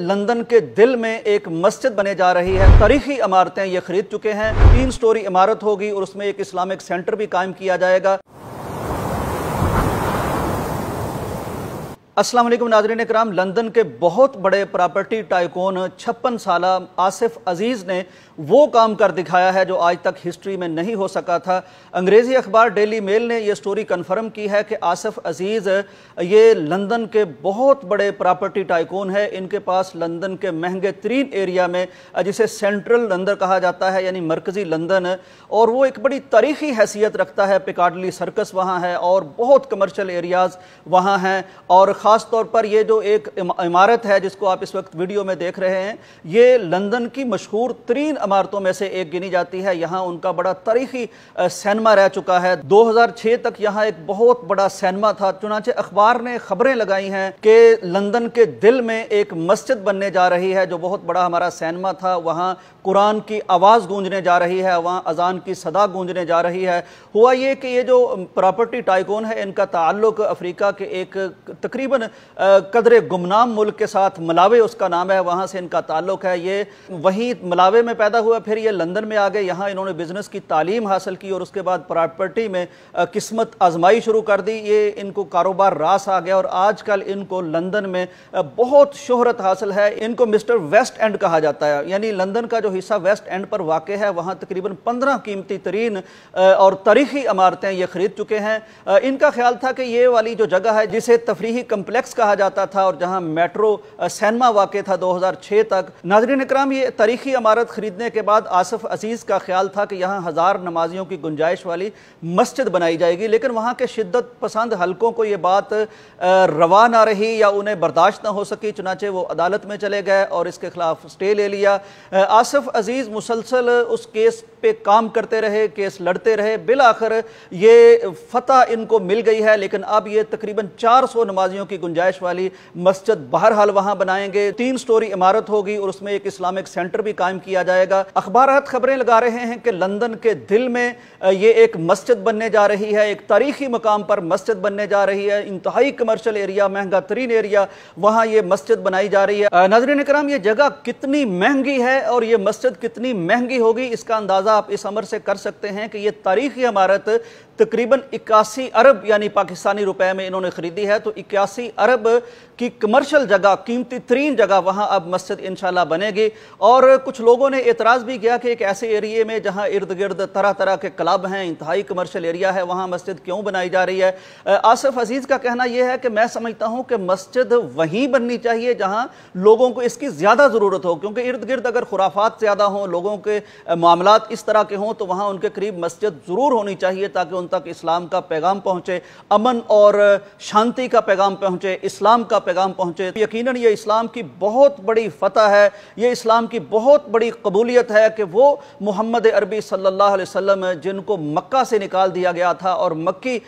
London के दिल में एक मस्जिद बने जा रही है तारीखी इमारतें ये खरीद चुके हैं तीन स्टोरी इमारत होगी और उसमें एक इस्लामिक सेंटर भी कायम किया जाएगा असलम नाजरन कराम लंदन के बहुत बड़े प्रॉपर्टी टाइकोन छप्पन साल आसिफ अजीज़ ने वो काम कर दिखाया है जो आज तक हिस्ट्री में नहीं हो सका था अंग्रेज़ी अखबार डेली मेल ने यह स्टोरी कन्फर्म की है कि आसिफ अजीज़ ये लंदन के बहुत बड़े प्रॉपर्टी टाइकोन है इनके पास लंदन के महंगे तरीन एरिया में जिसे सेंट्रल लंदन कहा जाता है यानी मरकज़ी लंदन और वो एक बड़ी तारीखी हैसियत रखता है पिकाडली सर्कस वहाँ है और बहुत कमर्शल एरियाज़ वहाँ हैं और ख़ास तौर पर ये जो एक इमारत है जिसको आप इस वक्त वीडियो में देख रहे हैं ये लंदन की मशहूर तरीन इमारतों में से एक गिनी जाती है यहाँ उनका बड़ा तारीखी सैनमा रह चुका है 2006 तक यहाँ एक बहुत बड़ा सैनमा था चुनाचे अखबार ने खबरें लगाई हैं कि लंदन के दिल में एक मस्जिद बनने जा रही है जो बहुत बड़ा हमारा सैनमा था वहाँ कुरान की आवाज़ गूंजने जा रही है वहाँ अजान की सदा गूंजने जा रही है हुआ ये कि ये जो प्रॉपर्टी टाइकोन है इनका ताल्लुक अफ्रीका के एक तकरीबन तकरीबन कदरे गुमनाम मुल्क के साथ मलावे उसका नाम है वहाँ से इनका ताल्लुक है ये वहीं मलावे में पैदा हुआ फिर ये लंदन में आ गए यहाँ इन्होंने बिजनेस की तालीम हासिल की और उसके बाद प्रॉपर्टी में किस्मत आजमाई शुरू कर दी ये इनको कारोबार रास आ गया और आजकल इनको लंदन में बहुत शोहरत हासिल है इनको मिस्टर वेस्ट एंड कहा जाता है यानी लंदन का जो हिस्सा वेस्ट एंड पर वाक़ है वहाँ तकरीबन पंद्रह कीमती तरीन और तारीखी इमारतें ये ख़रीद चुके हैं इनका ख्याल था कि ये वाली जो जगह है जिसे तफरी कंपनी कॉम्प्लेक्स कहा जाता था और जहाँ मेट्रो सैनमा वाक़ था 2006 तक नाजरन इक्राम ये तारीखी इमारत ख़रीदने के बाद आसफ़ अजीज़ का ख्याल था कि यहाँ हज़ार नमाजियों की गुंजाइश वाली मस्जिद बनाई जाएगी लेकिन वहाँ के शिद्दत पसंद हल्कों को ये बात रवा ना रही या उन्हें बर्दाश्त ना हो सकी चुनाचे वो अदालत में चले गए और इसके खिलाफ स्टे ले लिया आसफ़ अजीज़ मुसलसल उस केस पे काम करते रहे केस लड़ते रहे बिल आखिर ये फतह इनको मिल गई है लेकिन अब ये तकरीबन 400 नमाजियों की गुंजाइश वाली मस्जिद बहरहाल वहां बनाएंगे तीन स्टोरी इमारत होगी और उसमें एक इस्लामिक सेंटर भी कायम किया जाएगा अखबार खबरें लगा रहे हैं कि लंदन के दिल में ये एक मस्जिद बनने जा रही है एक तारीखी मकाम पर मस्जिद बनने जा रही है इंतहाई कमर्शल एरिया महंगा तरीन एरिया वहां ये मस्जिद बनाई जा रही है नजर कराम ये जगह कितनी महंगी है और ये मस्जिद कितनी महंगी होगी इसका अंदाजा लिहाजा आप इस अमर से कर सकते हैं कि यह तारीखी इमारत तकरीबन इक्यासी अरब यानी पाकिस्तानी रुपए में इन्होंने खरीदी है तो इक्यासी अरब की कमर्शल जगह कीमती तरीन जगह वहाँ अब मस्जिद इनशाला बनेगी और कुछ लोगों ने एतराज़ भी किया कि एक ऐसे एरिए में जहाँ इर्द गिर्द तरह तरह के क्लब हैं इंतहाई कमर्शल एरिया है वहाँ मस्जिद क्यों बनाई जा रही है आसफ अजीज़ का कहना यह है कि मैं समझता हूँ कि मस्जिद वहीं बननी चाहिए जहाँ लोगों को इसकी ज़्यादा ज़रूरत हो क्योंकि इर्द गिर्द अगर खुराफात ज़्यादा हों लोगों के मामला इस तरह के हों तो वहाँ उनके करीब मस्जिद ज़रूर होनी चाहिए ताकि उन तक इस्लाम का पैगाम पहुँचे अमन और शांति का पैगाम पहुँचे इस्लाम का पैगाम पहुँचे तो यकीन ये इस्लाम की बहुत बड़ी फतह है ये इस्लाम की बहुत बड़ी कबूलियत है कि वो मोहम्मद अरबी सल्ला वसम जिनको मक्का से निकाल दिया गया था और मक्की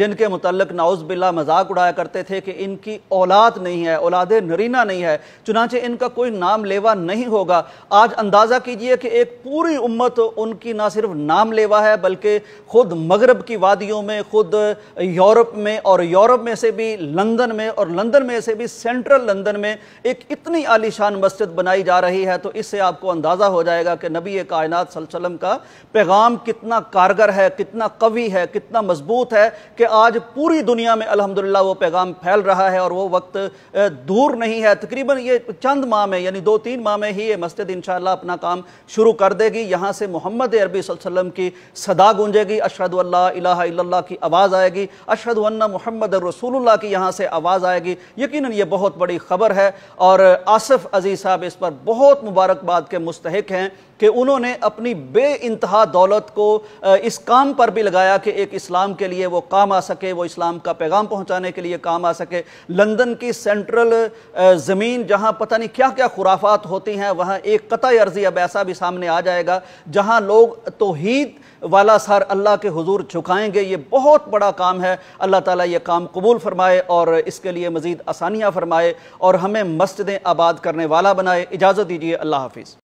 जिनके मतलब नाउज़ बिल्ला मजाक उड़ाया करते थे कि इनकी औलाद नहीं है औलाद नरीना नहीं है चुनाचे इनका कोई नाम लेवा नहीं होगा आज अंदाज़ा कीजिए कि एक पूरी उम्मत उनकी ना सिर्फ नाम लेवा है बल्कि खुद मगरब की वादियों में खुद यूरोप में और यूरोप में से भी लंदन में और लंदन में से भी सेंट्रल लंदन में एक इतनी आलिशान मस्जिद बनाई जा रही है तो इससे आपको अंदाज़ा हो जाएगा कि नबी कायनात वसल्लम का पैगाम कितना कारगर है कितना कवि है कितना मजबूत है कि आज पूरी दुनिया में अलहमदिल्ला वो पैगाम फैल रहा है और वो वक्त दूर नहीं है तकरीबन ये चंद माह में यानी दो तीन माह में ही ये मस्जिद इन अपना काम शुरू कर देगी यहाँ से मोहम्मद अरबी वसल्लम की सदा गूंजेगी अशरद इल्लल्लाह की आवाज़ आएगी अशद वन्ना मोहम्मद रसूलुल्लाह की यहाँ से आवाज़ आएगी यकीन ये बहुत बड़ी खबर है और आसफ़ अजीज़ साहब इस पर बहुत मुबारकबाद के मुस्तक हैं कि उन्होंने अपनी बे इंतहा दौलत को इस काम पर भी लगाया कि एक इस्लाम के लिए वो काम आ सके वो इस्लाम का पैगाम पहुंचाने के लिए काम आ सके लंदन की सेंट्रल ज़मीन जहां पता नहीं क्या क्या खुराफात होती हैं वहां एक क़त अर्जी अब ऐसा भी सामने आ जाएगा जहां लोग तोहद वाला सर अल्लाह के हजूर झुकाएंगे ये बहुत बड़ा काम है अल्लाह ताला ये काम कबूल फरमाए और इसके लिए मज़ीद आसानियाँ फरमाए और हमें मस्जिदें आबाद करने वाला बनाए इजाज़त दीजिए अल्लाह हाफिज़